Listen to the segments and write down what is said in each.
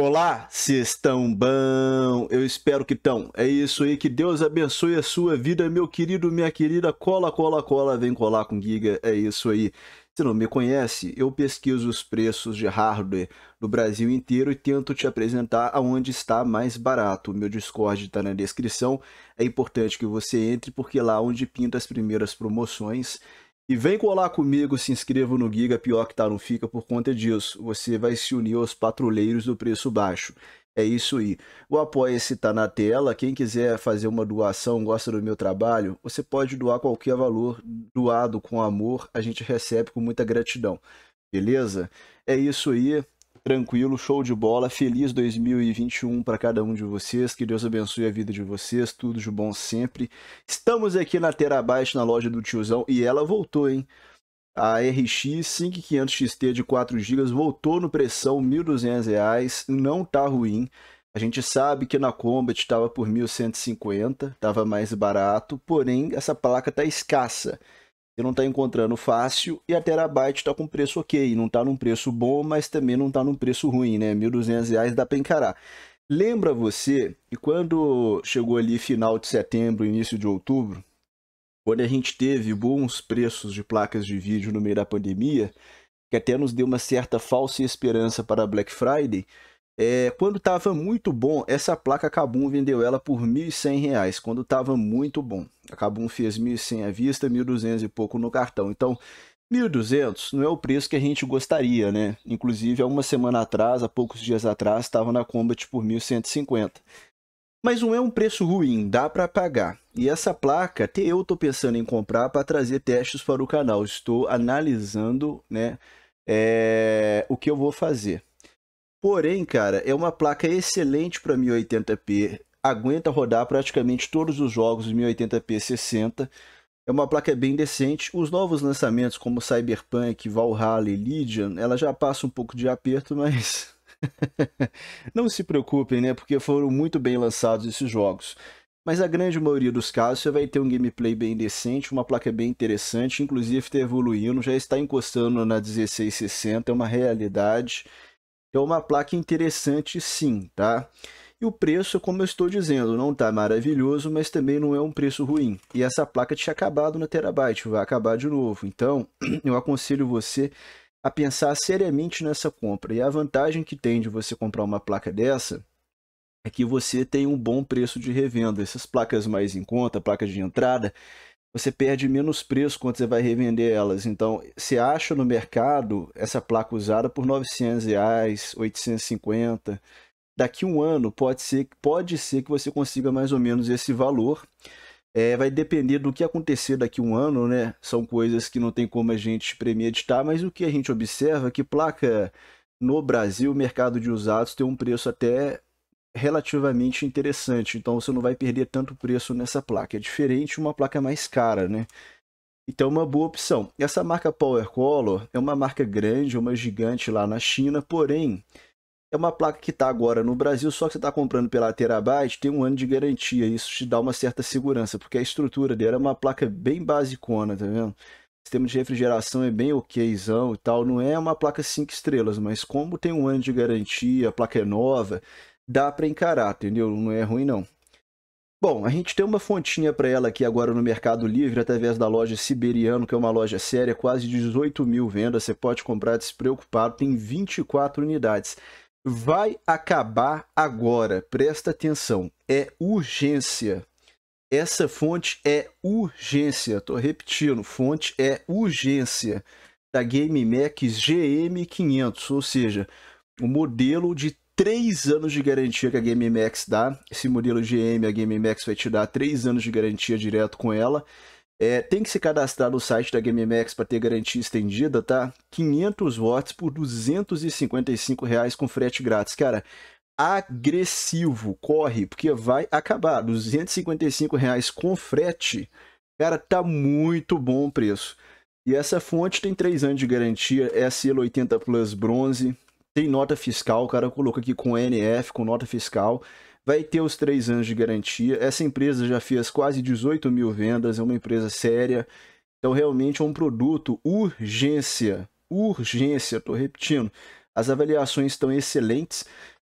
Olá, se estão bom? Eu espero que estão. É isso aí, que Deus abençoe a sua vida, meu querido, minha querida. Cola, cola, cola, vem colar com Giga. É isso aí. Se não me conhece, eu pesquiso os preços de hardware no Brasil inteiro e tento te apresentar aonde está mais barato. O meu Discord está na descrição. É importante que você entre, porque lá é onde pinta as primeiras promoções e vem colar comigo, se inscreva no Giga, pior que tá, não fica por conta disso. Você vai se unir aos patrulheiros do preço baixo. É isso aí. O Apoia-se tá na tela. Quem quiser fazer uma doação, gosta do meu trabalho, você pode doar qualquer valor. Doado com amor, a gente recebe com muita gratidão. Beleza? É isso aí tranquilo, show de bola. Feliz 2021 para cada um de vocês. Que Deus abençoe a vida de vocês, tudo de bom sempre. Estamos aqui na Terabyte, na loja do tiozão, e ela voltou, hein? A RX 5500 XT de 4 GB voltou no pressão, R$ 1.200, não tá ruim. A gente sabe que na Combat estava por 1.150, estava mais barato, porém essa placa tá escassa. Você não está encontrando fácil e a Terabyte está com preço ok. Não está num preço bom, mas também não está num preço ruim, né? R$ 1.200 dá para encarar. Lembra você que quando chegou ali final de setembro, início de outubro, quando a gente teve bons preços de placas de vídeo no meio da pandemia, que até nos deu uma certa falsa esperança para a Black Friday, é, quando estava muito bom, essa placa Kabum vendeu ela por R$ 1.100, quando estava muito bom. A Kabum fez R$ 1.100 à vista, 1.200 e pouco no cartão. Então, 1.200 não é o preço que a gente gostaria, né? Inclusive, há uma semana atrás, há poucos dias atrás, estava na Combat por 1.150. Mas não é um preço ruim, dá para pagar. E essa placa, até eu estou pensando em comprar para trazer testes para o canal. Estou analisando né, é, o que eu vou fazer. Porém, cara, é uma placa excelente para 1080p. Aguenta rodar praticamente todos os jogos 1080p 60. É uma placa bem decente. Os novos lançamentos, como Cyberpunk, Valhalla e Legion, ela já passa um pouco de aperto, mas. Não se preocupem, né? Porque foram muito bem lançados esses jogos. Mas a grande maioria dos casos você vai ter um gameplay bem decente, uma placa bem interessante, inclusive está evoluindo, já está encostando na 1660, é uma realidade. É uma placa interessante sim, tá? E o preço, como eu estou dizendo, não está maravilhoso, mas também não é um preço ruim. E essa placa tinha acabado na Terabyte, vai acabar de novo. Então, eu aconselho você a pensar seriamente nessa compra. E a vantagem que tem de você comprar uma placa dessa é que você tem um bom preço de revenda. Essas placas mais em conta, placas de entrada, você perde menos preço quando você vai revender elas. Então, você acha no mercado essa placa usada por 900 reais, 850. Daqui um ano pode ser, pode ser que você consiga mais ou menos esse valor. É, vai depender do que acontecer daqui um ano, né? São coisas que não tem como a gente premeditar, mas o que a gente observa é que placa no Brasil, o mercado de usados tem um preço até relativamente interessante. Então você não vai perder tanto preço nessa placa. É diferente uma placa mais cara, né? Então é uma boa opção. Essa marca PowerColor é uma marca grande, uma gigante lá na China, porém é uma placa que está agora no Brasil, só que você está comprando pela Terabyte, tem um ano de garantia. Isso te dá uma certa segurança, porque a estrutura dela é uma placa bem basicona, tá vendo? O sistema de refrigeração é bem okzão e tal. Não é uma placa 5 estrelas, mas como tem um ano de garantia, a placa é nova, dá para encarar, entendeu? Não é ruim não. Bom, a gente tem uma fontinha para ela aqui agora no Mercado Livre, através da loja Siberiano, que é uma loja séria, quase 18 mil vendas, você pode comprar despreocupado, tem 24 unidades. Vai acabar agora, presta atenção, é urgência. Essa fonte é urgência, tô repetindo, fonte é urgência da GameMax GM500, ou seja, o modelo de 3 anos de garantia que a Game Max dá. Esse modelo GM, a Game Max vai te dar 3 anos de garantia direto com ela. É, tem que se cadastrar no site da Game Max para ter garantia estendida, tá? 500 watts por 255 reais com frete grátis. Cara, agressivo, corre, porque vai acabar. 255 reais com frete, cara, tá muito bom o preço. E essa fonte tem 3 anos de garantia, é selo 80 Plus bronze, tem nota fiscal, o cara coloca aqui com NF, com nota fiscal, vai ter os três anos de garantia. Essa empresa já fez quase 18 mil vendas, é uma empresa séria, então realmente é um produto urgência, urgência, estou repetindo. As avaliações estão excelentes.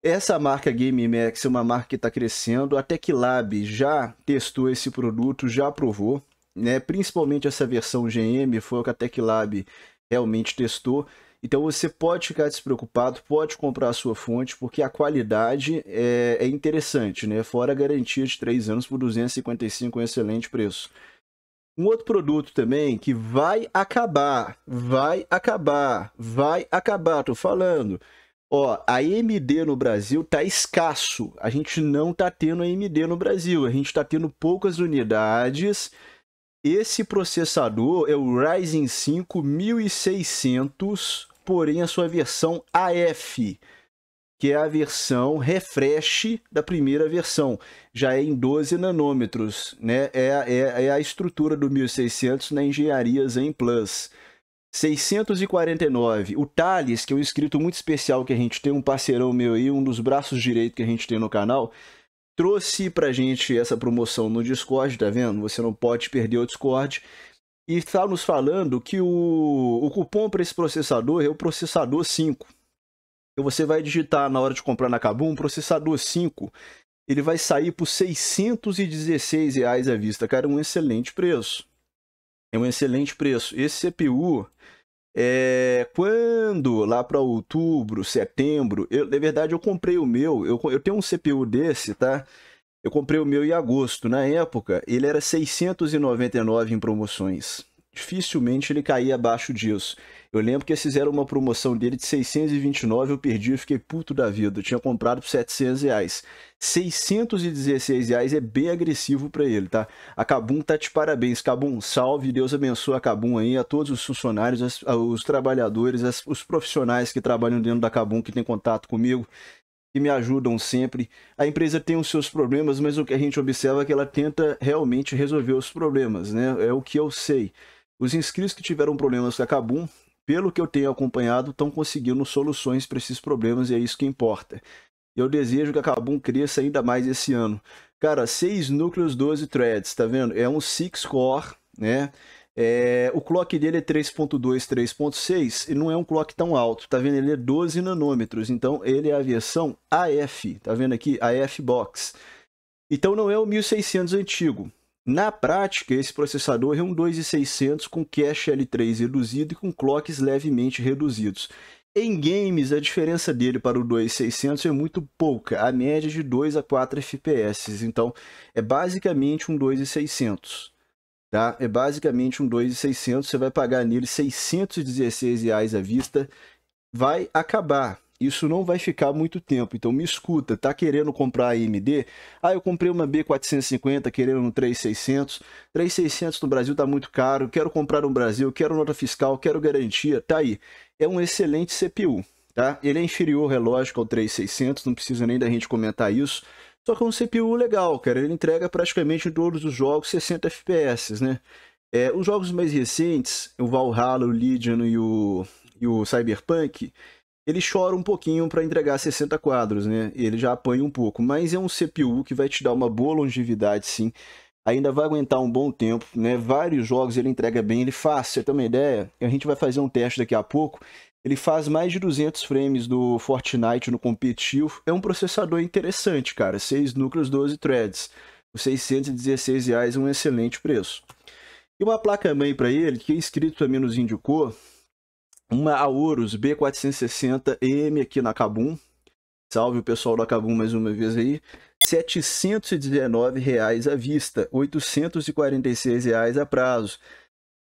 Essa marca GameMax é uma marca que está crescendo. A TechLab já testou esse produto, já aprovou, né? Principalmente essa versão GM foi o que a TechLab realmente testou. Então você pode ficar despreocupado, pode comprar a sua fonte, porque a qualidade é, é interessante, né? Fora a garantia de 3 anos por 255, um excelente preço. Um outro produto também que vai acabar, vai acabar, vai acabar, tô falando. Ó, a AMD no Brasil tá escasso. A gente não tá tendo AMD no Brasil, a gente tá tendo poucas unidades esse processador é o Ryzen 5 1600, porém a sua versão AF, que é a versão refresh da primeira versão. Já é em 12 nanômetros, né? É, é, é a estrutura do 1600 na engenharia Zen Plus. 649. O Thales, que é um inscrito muito especial que a gente tem, um parceirão meu aí, um dos braços direitos que a gente tem no canal, trouxe pra gente essa promoção no Discord, tá vendo? Você não pode perder o Discord. E está nos falando que o, o cupom para esse processador é o processador 5. Então você vai digitar na hora de comprar na Kabum processador 5. Ele vai sair por R$ 616 reais à vista, cara, é um excelente preço. É um excelente preço. Esse CPU é, quando lá para outubro, setembro, eu, na verdade eu comprei o meu, eu, eu tenho um CPU desse, tá? Eu comprei o meu em agosto. Na época, ele era 699 em promoções dificilmente ele caía abaixo disso. Eu lembro que esses fizeram uma promoção dele de 629, eu perdi e fiquei puto da vida. Eu tinha comprado por 700 reais. 616 reais é bem agressivo para ele, tá? A Cabum tá de parabéns. Cabum, salve, Deus abençoe a Cabum aí, a todos os funcionários, os trabalhadores, os profissionais que trabalham dentro da Cabum, que tem contato comigo que me ajudam sempre. A empresa tem os seus problemas, mas o que a gente observa é que ela tenta realmente resolver os problemas, né? É o que eu sei. Os inscritos que tiveram problemas com a Kabum, pelo que eu tenho acompanhado, estão conseguindo soluções para esses problemas e é isso que importa. Eu desejo que a Kabum cresça ainda mais esse ano. Cara, 6 núcleos, 12 threads, tá vendo? É um 6 core, né? É, o clock dele é 3.2, 3.6 e não é um clock tão alto, tá vendo? Ele é 12 nanômetros, então ele é a versão AF, tá vendo aqui? AF Box. Então não é o 1600 antigo, na prática, esse processador é um 2600 com cache L3 reduzido e com clocks levemente reduzidos. Em games, a diferença dele para o 2600 é muito pouca, a média é de 2 a 4 FPS, então é basicamente um 2600. Tá? É basicamente um 2,600, você vai pagar nele 616 reais à vista, vai acabar isso não vai ficar muito tempo. Então me escuta, tá querendo comprar a AMD? Ah, eu comprei uma B450 querendo um 3600. 3600 no Brasil tá muito caro, quero comprar no Brasil, quero nota fiscal, quero garantia, tá aí. É um excelente CPU, tá? Ele é inferior, é lógico, ao 3600, não precisa nem da gente comentar isso. Só que é um CPU legal, cara. Ele entrega praticamente todos os jogos 60 FPS, né? É, os jogos mais recentes, o Valhalla, o Legion e o, e o Cyberpunk, ele chora um pouquinho para entregar 60 quadros, né? E ele já apanha um pouco, mas é um CPU que vai te dar uma boa longevidade, sim. Ainda vai aguentar um bom tempo, né? Vários jogos ele entrega bem, ele faz, você tem uma ideia? A gente vai fazer um teste daqui a pouco. Ele faz mais de 200 frames do Fortnite no competitivo. É um processador interessante, cara. 6 núcleos, 12 threads. Os 616 reais é um excelente preço. E uma placa-mãe para ele, que é inscrito também nos indicou, uma aurus B460M aqui na Cabum Salve o pessoal da Cabum mais uma vez aí. R$ 719 reais à vista, R$ 846 reais a prazo.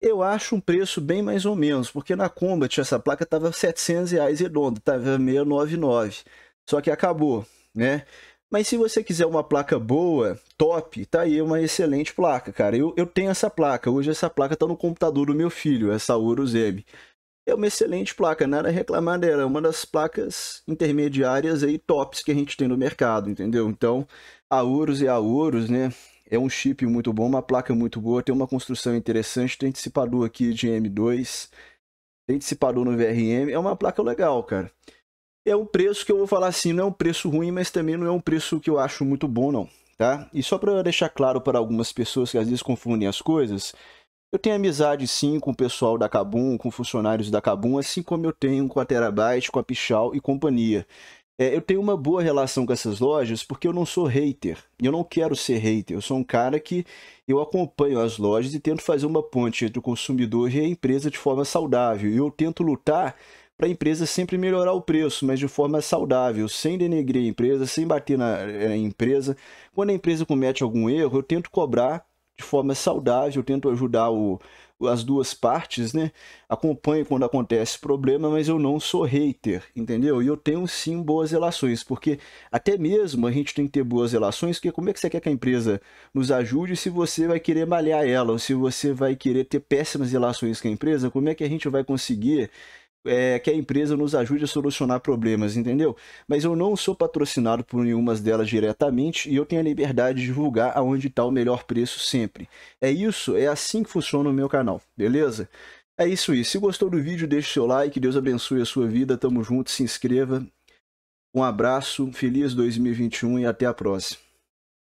Eu acho um preço bem mais ou menos, porque na Combat essa placa estava R$ 700 reais redondo, R$ 699. Só que acabou, né? Mas se você quiser uma placa boa, top, tá aí uma excelente placa, cara. Eu, eu tenho essa placa, hoje essa placa tá no computador do meu filho, essa Urus M é uma excelente placa, nada a reclamar dela. É uma das placas intermediárias aí tops que a gente tem no mercado, entendeu? Então, a Ouros e a Ouros, né? É um chip muito bom, uma placa muito boa, tem uma construção interessante, tem dissipador aqui de M2, tem dissipador no VRM, é uma placa legal, cara. É um preço que eu vou falar assim, não é um preço ruim, mas também não é um preço que eu acho muito bom, não, tá? E só para deixar claro para algumas pessoas que às vezes confundem as coisas, eu tenho amizade sim com o pessoal da Cabum, com funcionários da Cabum, assim como eu tenho com a Terabyte, com a Pichal e companhia. É, eu tenho uma boa relação com essas lojas porque eu não sou hater. Eu não quero ser hater. Eu sou um cara que eu acompanho as lojas e tento fazer uma ponte entre o consumidor e a empresa de forma saudável. E eu tento lutar para a empresa sempre melhorar o preço, mas de forma saudável, sem denegrir a empresa, sem bater na, na eh, empresa. Quando a empresa comete algum erro, eu tento cobrar de forma saudável, eu tento ajudar o, as duas partes, né? Acompanho quando acontece problema, mas eu não sou hater, entendeu? E eu tenho sim boas relações, porque até mesmo a gente tem que ter boas relações, porque como é que você quer que a empresa nos ajude se você vai querer malhar ela, ou se você vai querer ter péssimas relações com a empresa, como é que a gente vai conseguir é, que a empresa nos ajude a solucionar problemas, entendeu? Mas eu não sou patrocinado por nenhuma delas diretamente e eu tenho a liberdade de divulgar aonde está o melhor preço sempre. É isso, é assim que funciona o meu canal, beleza? É isso aí. Se gostou do vídeo, deixe seu like, Deus abençoe a sua vida, tamo junto, se inscreva. Um abraço, feliz 2021 e até a próxima.